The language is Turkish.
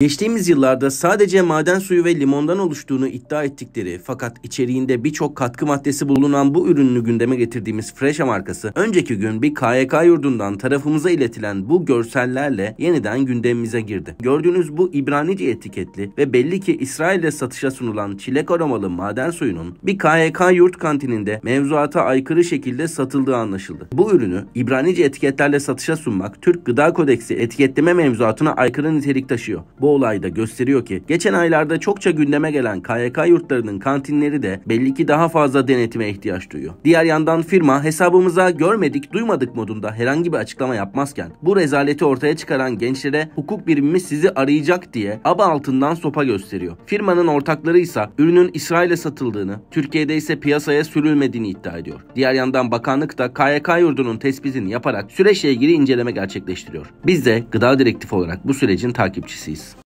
Geçtiğimiz yıllarda sadece maden suyu ve limondan oluştuğunu iddia ettikleri fakat içeriğinde birçok katkı maddesi bulunan bu ürününü gündeme getirdiğimiz Fresha markası önceki gün bir KYK yurdundan tarafımıza iletilen bu görsellerle yeniden gündemimize girdi. Gördüğünüz bu İbranice etiketli ve belli ki İsrail'de satışa sunulan çilek aromalı maden suyunun bir KYK yurt kantininde mevzuata aykırı şekilde satıldığı anlaşıldı. Bu ürünü İbranice etiketlerle satışa sunmak Türk Gıda Kodeksi etiketleme mevzuatına aykırı nitelik taşıyor. Bu bu olay da gösteriyor ki geçen aylarda çokça gündeme gelen KYK yurtlarının kantinleri de belli ki daha fazla denetime ihtiyaç duyuyor. Diğer yandan firma hesabımıza görmedik duymadık modunda herhangi bir açıklama yapmazken bu rezaleti ortaya çıkaran gençlere hukuk birimimiz sizi arayacak diye aba altından sopa gösteriyor. Firmanın ortakları ise ürünün İsrail'e satıldığını, Türkiye'de ise piyasaya sürülmediğini iddia ediyor. Diğer yandan bakanlık da KYK yurdunun tespitini yaparak süreçle ilgili inceleme gerçekleştiriyor. Biz de gıda direktifi olarak bu sürecin takipçisiyiz.